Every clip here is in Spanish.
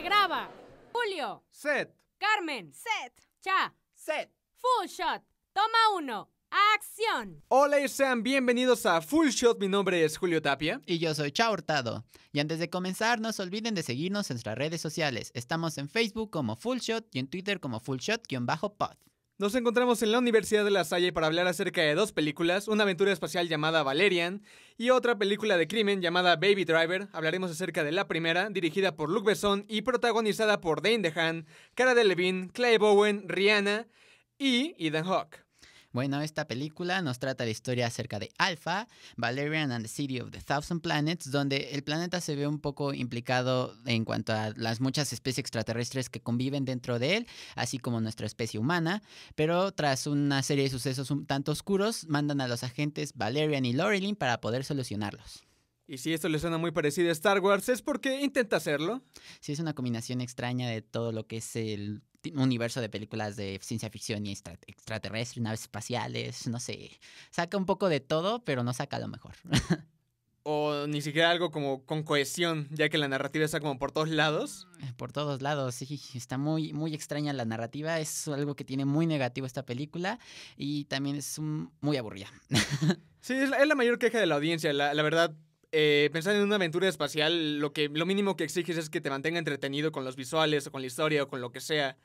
graba. Julio. Set. Carmen. Set. Cha. Set. Full shot. Toma uno. ¡Acción! Hola y sean bienvenidos a Full Shot. Mi nombre es Julio Tapia. Y yo soy Cha Hurtado. Y antes de comenzar, no se olviden de seguirnos en nuestras redes sociales. Estamos en Facebook como Full Shot y en Twitter como Full Shot-Pod. Nos encontramos en la Universidad de La Salle para hablar acerca de dos películas, una aventura espacial llamada Valerian y otra película de crimen llamada Baby Driver. Hablaremos acerca de la primera, dirigida por Luc Besson y protagonizada por Dane DeHaan, Cara Delevingne, Clay Bowen, Rihanna y Ethan Hawke. Bueno, esta película nos trata la historia acerca de Alpha, Valerian and the City of the Thousand Planets, donde el planeta se ve un poco implicado en cuanto a las muchas especies extraterrestres que conviven dentro de él, así como nuestra especie humana, pero tras una serie de sucesos un tanto oscuros, mandan a los agentes Valerian y Lorelin para poder solucionarlos. Y si esto le suena muy parecido a Star Wars, es porque intenta hacerlo. Sí, es una combinación extraña de todo lo que es el universo de películas de ciencia ficción y extraterrestres, extraterrestre, naves espaciales, no sé. Saca un poco de todo, pero no saca lo mejor. o ni siquiera algo como con cohesión, ya que la narrativa está como por todos lados. Eh, por todos lados, sí, está muy, muy extraña la narrativa, es algo que tiene muy negativo esta película y también es muy aburrida. sí, es la, mayor queja de la audiencia, la verdad eh, pensar en una aventura espacial, lo, que, lo mínimo que exiges es que te mantenga entretenido con los visuales o con la historia o con lo que sea.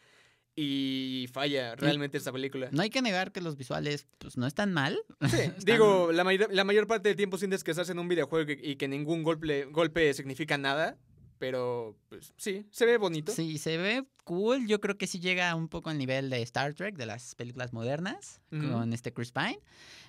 Y falla realmente esta película. No hay que negar que los visuales pues, no están mal. digo, la, mayor parte del tiempo sientes que estás en un videojuego y que, ningún golpe, golpe significa nada pero pues, sí, se ve bonito. Sí, se ve cool. Yo creo que sí llega un poco al nivel de Star Trek, de las películas modernas, con este Chris Pine.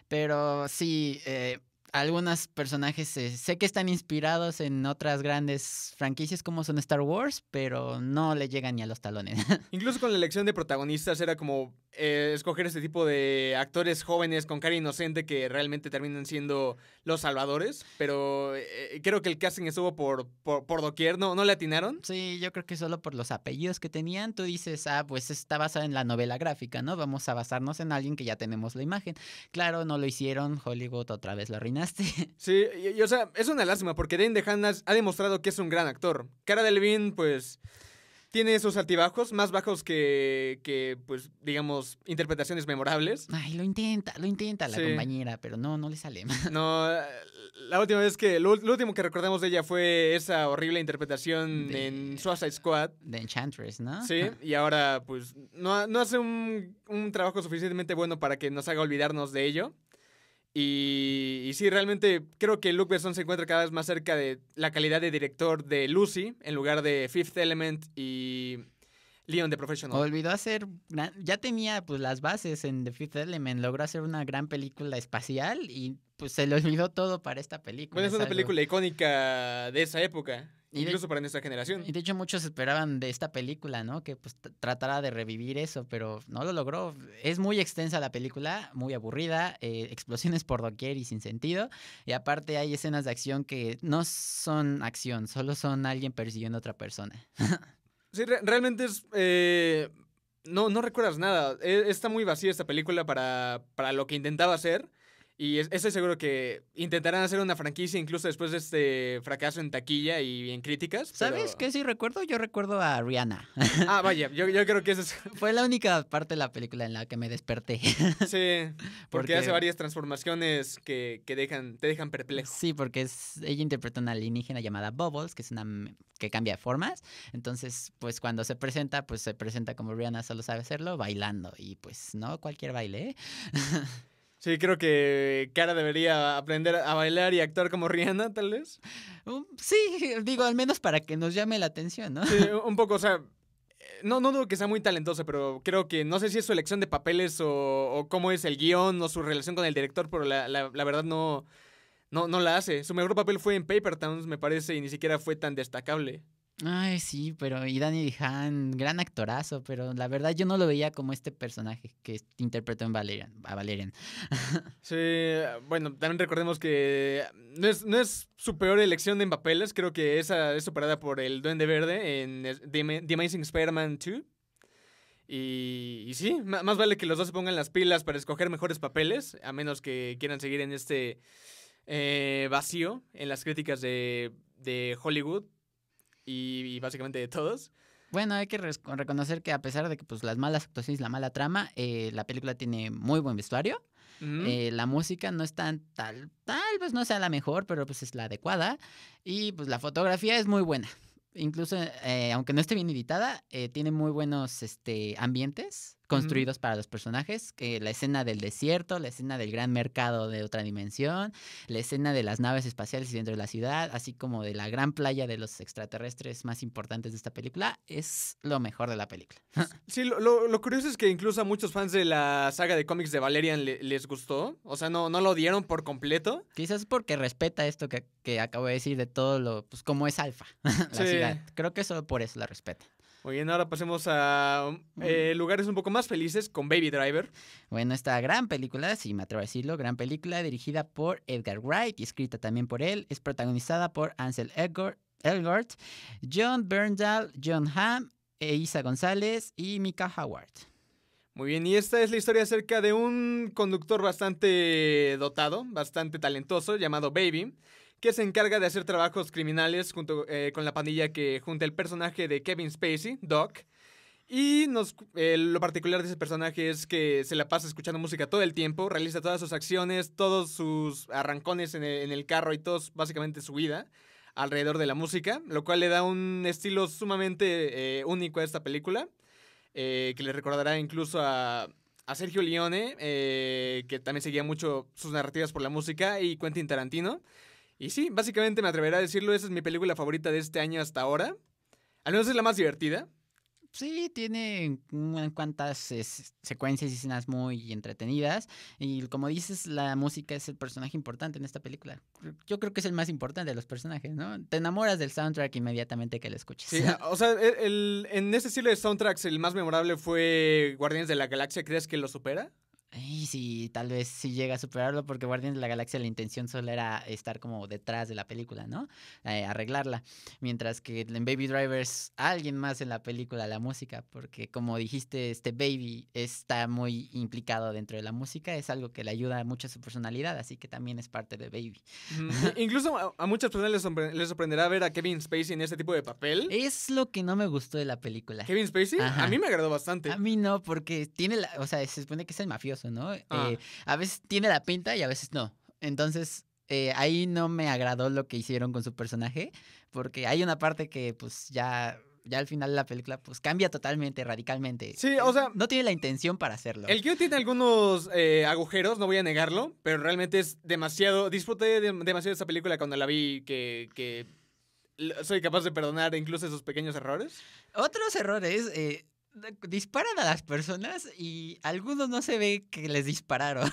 Pero sí, eh, algunos personajes eh, sé que están inspirados en otras grandes franquicias como son Star Wars, pero no le llegan ni a los talones. Incluso con la elección de protagonistas era como eh, escoger este tipo de actores jóvenes con cara inocente que realmente terminan siendo los salvadores, pero eh, creo que el casting estuvo por, por, por, doquier, ¿No, ¿no le atinaron? Sí, yo creo que solo por los apellidos que tenían, tú dices, ah, pues está basada en la novela gráfica, ¿no? Vamos a basarnos en alguien que ya tenemos la imagen. Claro, no lo hicieron, Hollywood otra vez lo arruinaste. Sí, o sea, es una lástima porque Dane hannas ha demostrado que es un gran actor. Cara delvin pues tiene esos altibajos, más bajos que, pues, digamos, interpretaciones memorables. Ay, lo intenta, lo intenta la compañera, pero no, no le sale. No, eh, la última vez que, lo, último que recordamos de ella fue esa horrible interpretación en Suicide Squad. De Enchantress, ¿no? Sí, y ahora, pues, no, hace un, un trabajo suficientemente bueno para que nos haga olvidarnos de ello. Y, sí, realmente creo que Luke Besson se encuentra cada vez más cerca de la calidad de director de Lucy en lugar de Fifth Element y Leon de Professional. Olvidó hacer, ya tenía pues las bases en The Fifth Element, logró hacer una gran película espacial y pues se le olvidó todo para esta película. Bueno, es, una película icónica de esa época incluso para nuestra generación. Y de hecho muchos esperaban de esta película, ¿no? Que pues tratara de revivir eso, pero no lo logró. Es muy extensa la película, muy aburrida, eh, explosiones por doquier y sin sentido. Y aparte hay escenas de acción que no son acción, solo son alguien persiguiendo a otra persona. sí, realmente es... Eh, no, no recuerdas nada. E-, está muy vacía esta película para, para lo que intentaba hacer. Y estoy seguro que intentarán hacer una franquicia incluso después de este fracaso en taquilla y en críticas. ¿Sabes qué sí recuerdo? Yo recuerdo a Rihanna. Ah, vaya, yo, creo que eso es... Fue la única parte de la película en la que me desperté. Sí, porque, hace varias transformaciones que, dejan, te dejan perplejo. Sí, porque es, ella interpreta una alienígena llamada Bubbles, que es una que cambia de formas. Entonces, pues cuando se presenta, pues se presenta como Rihanna solo sabe hacerlo, bailando. Y pues no cualquier baile, ¿eh? Sí, creo que Cara debería aprender a bailar y actuar como Rihanna, tal vez. Um, sí, digo, al menos para que nos llame la atención, ¿no? Sí, un poco, o sea, no, no dudo que sea muy talentosa, pero creo que no sé si es su elección de papeles o, cómo es el guión o su relación con el director, pero la, la, la verdad no, no, no la hace. Su mejor papel fue en Paper Towns, me parece, y ni siquiera fue tan destacable. Ay, sí, pero y Danny han gran actorazo, pero la verdad yo no lo veía como este personaje que interpretó en Valerian, a Valerian. sí, bueno, también recordemos que no es, no es su peor elección en papeles, creo que esa es superada por el Duende Verde en The, Amazing Spider-Man 2. Y, sí, más vale que los dos se pongan las pilas para escoger mejores papeles, a menos que quieran seguir en este eh, vacío en las críticas de Hollywood y, básicamente de todos. Bueno, hay que reconocer que a pesar de que pues, las malas actuaciones, la mala trama, eh, la película tiene muy buen vestuario. Eh, la música no es tan tal, tal vez no sea la mejor, pero pues es la adecuada. Y pues la fotografía es muy buena. Incluso, eh, aunque no esté bien editada, tiene muy buenos este, ambientes construidos para los personajes, que la escena del desierto, la escena del gran mercado de otra dimensión, la escena de las naves espaciales dentro de la ciudad, así como de la gran playa de los extraterrestres más importantes de esta película, es lo mejor de la película. Sí, lo, lo, curioso es que incluso a muchos fans de la saga de cómics de Valerian les gustó, o sea, no, no lo dieron por completo. Quizás porque respeta esto que, acabo de decir de todo lo, pues como es alfa, la ciudad. Creo que solo por eso la respeta. Muy bien, ahora pasemos a mm, eh, lugares un poco más felices con Baby Driver. Bueno, esta gran película, si me atrevo a decirlo, gran película dirigida por Edgar Wright y escrita también por él, es protagonizada por Ansel Elgort, John Berndal, John Hamm, e Isa González y Mika Howard. Muy bien, y esta es la historia acerca de un conductor bastante dotado, bastante talentoso, llamado Baby, que se encarga de hacer trabajos criminales junto eh, con la pandilla que junta el personaje de Kevin Spacey, Doc. Y nos, eh, lo particular de ese personaje es que se la pasa escuchando música todo el tiempo, realiza todas sus acciones, todos sus arrancones en el, carro y todo básicamente su vida alrededor de la música, lo cual le da un estilo sumamente eh, único a esta película, que le recordará incluso a, a Sergio Leone, que también seguía mucho sus narrativas por la música, y Quentin Tarantino. Y sí, básicamente me atreveré a decirlo, esa es mi película favorita de este año hasta ahora. Al menos es la más divertida. Sí, tiene unas cuantas secuencias y escenas muy entretenidas. Y como dices, la música es el personaje importante en esta película. Yo creo que es el más importante de los personajes, ¿no? Te enamoras del soundtrack inmediatamente que lo escuches. Sí, o sea, e, en este estilo de soundtracks, el más memorable fue Guardianes de la Galaxia. ¿Crees que lo supera? Y sí, tal vez si llega a superarlo porque Guardians de la Galaxia la intención solo era estar como detrás de la película, ¿no? Eh, arreglarla. Mientras que en Baby Drivers alguien más en la película, la música, porque como dijiste, este Baby está muy implicado dentro de la música, es algo que le ayuda mucho a su personalidad, así que también es parte de Baby. incluso a, muchas personas les, sorprenderá ver a Kevin Spacey en este tipo de papel. Es lo que no me gustó de la película. ¿Kevin Spacey? A mí me agradó bastante. A mí no, porque tiene la, o sea, se supone que es el mafioso ¿no? Ah. Eh, a veces tiene la pinta y a veces no. Entonces, eh, ahí no me agradó lo que hicieron con su personaje, porque hay una parte que pues ya ya al final de la película, pues cambia totalmente, radicalmente. Sí, eh, o sea. No tiene la intención para hacerlo. El que tiene algunos agujeros, no voy a negarlo, pero realmente es demasiado. Disfruté de, demasiado esta película cuando la vi, que, soy capaz de perdonar incluso esos pequeños errores. Otros errores disparan a las personas y algunos no se ve que les dispararon.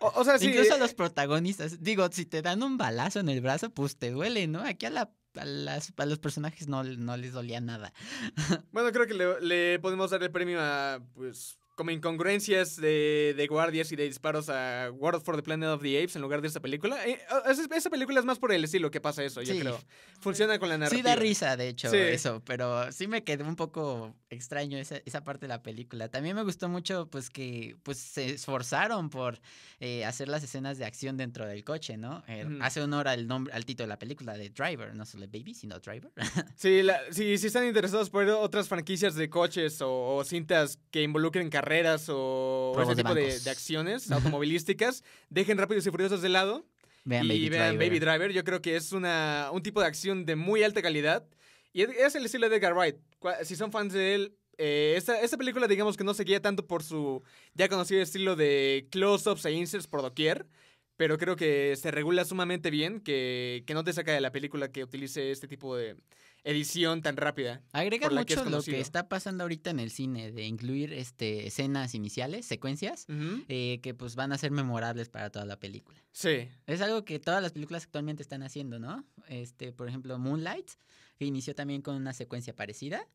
O, sea, sí. Incluso a los protagonistas. Digo, si te dan un balazo en el brazo, pues te duele, ¿no? Aquí a, la, los personajes no, no, les dolía nada. Bueno, creo que le, le podemos dar el premio a, pues, como incongruencias de, guardias y de disparos a World for the Planet of the Apes en lugar de esta película. Eh, esa película es más por el estilo que pasa eso, creo. Funciona con la narrativa. Sí da risa, de hecho, eso, pero sí me quedó un poco extraño esa, parte de la película. También me gustó mucho pues que pues se esforzaron por eh, hacer las escenas de acción dentro del coche, ¿no? Eh, hace honor al, nombre, al título de la película de Driver, no solo Baby, sino Driver. sí, si están interesados por otras franquicias de coches o, cintas que involucren carreras carreras o, ese tipo de, acciones automovilísticas, dejen Rápidos y Furiosos de lado vean y Baby vean Driver. Baby Driver. Yo creo que es una, un tipo de acción de muy alta calidad y es el estilo de Edgar Wright. Si son fans de él, eh, esta, película digamos que no se guía tanto por su ya conocido estilo de close-ups e inserts por doquier, pero creo que se regula sumamente bien, que no te saca de la película que utilice este tipo de edición tan rápida. Agrega mucho lo que está pasando ahorita en el cine, de incluir este, escenas iniciales, secuencias, eh, que pues van a ser memorables para toda la película. Sí. Es algo que todas las películas actualmente están haciendo, ¿no? Este, por ejemplo, Moonlight, que inició también con una secuencia parecida,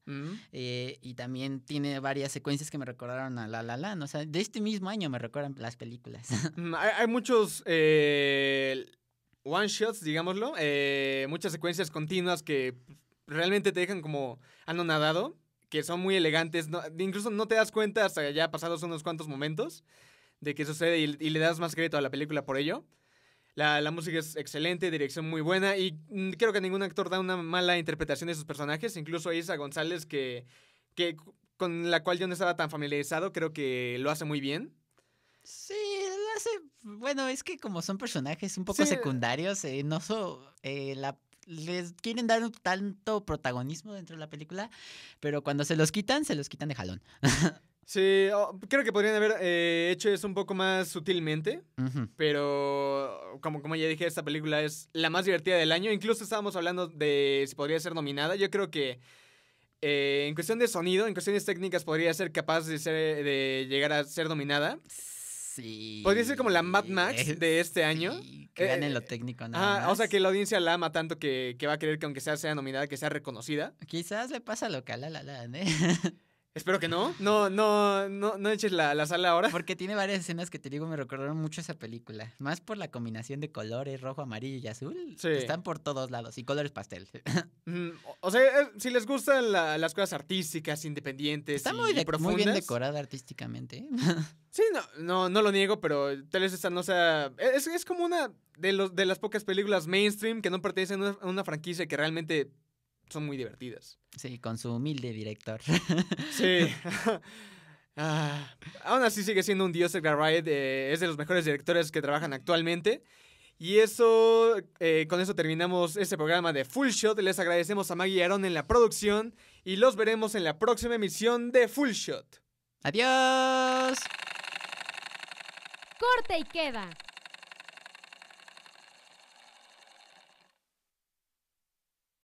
eh, y también tiene varias secuencias que me recordaron a La La la. o sea, de este mismo año me recuerdan las películas. Mm, hay, muchos... Eh, one shots, digámoslo, eh, muchas secuencias continuas que realmente te dejan como anonadado, que son muy elegantes, incluso no te das cuenta hasta ya pasados unos cuantos momentos de que sucede y, le das más crédito a la película por ello. La, música es excelente, dirección muy buena y mm, creo que ningún actor da una mala interpretación de sus personajes, incluso Isa González que, con la cual yo no estaba tan familiarizado, creo que lo hace muy bien. Sí, lo hace. Bueno, es que como son personajes un poco secundarios, eh, no so, eh, la les quieren dar tanto protagonismo dentro de la película, pero cuando se los quitan, se los quitan de jalón. Sí, creo que podrían haber eh, hecho eso un poco más sutilmente, pero como, como ya dije, esta película es la más divertida del año. Incluso estábamos hablando de si podría ser nominada. Yo creo que eh, en cuestión de sonido, en cuestiones técnicas, podría ser capaz de, de llegar a ser nominada. Sí. Podría ser como la Mad Max de este año. Sí. Que eh, lo técnico, ¿no? ah, O sea, que la audiencia la ama tanto que, va a querer que aunque sea, sea nominada, que sea reconocida. Quizás le pasa lo que a La La ¿eh? Espero que no. No, no, no, no eches la, sala ahora. Porque tiene varias escenas que te digo me recordaron mucho esa película. Más por la combinación de colores rojo, amarillo y azul. Sí. Están por todos lados. Y colores pastel. Mm, o sea, eh, si les gustan las cosas artísticas, independientes. muy, bien decorada artísticamente. ¿eh? sí, no, no, no lo niego, pero tal vez esta no sea. Es, como una de, los, de las pocas películas mainstream que no pertenecen una, a una franquicia que realmente son muy divertidas. Sí, con su humilde director. sí. Ah, aún así sigue siendo un dios de Wright, eh, es de los mejores directores que trabajan actualmente. Y eso, eh, con eso terminamos este programa de Full Shot. Les agradecemos a Maggie y Aaron en la producción y los veremos en la próxima emisión de Full Shot. Adiós. Corte y queda.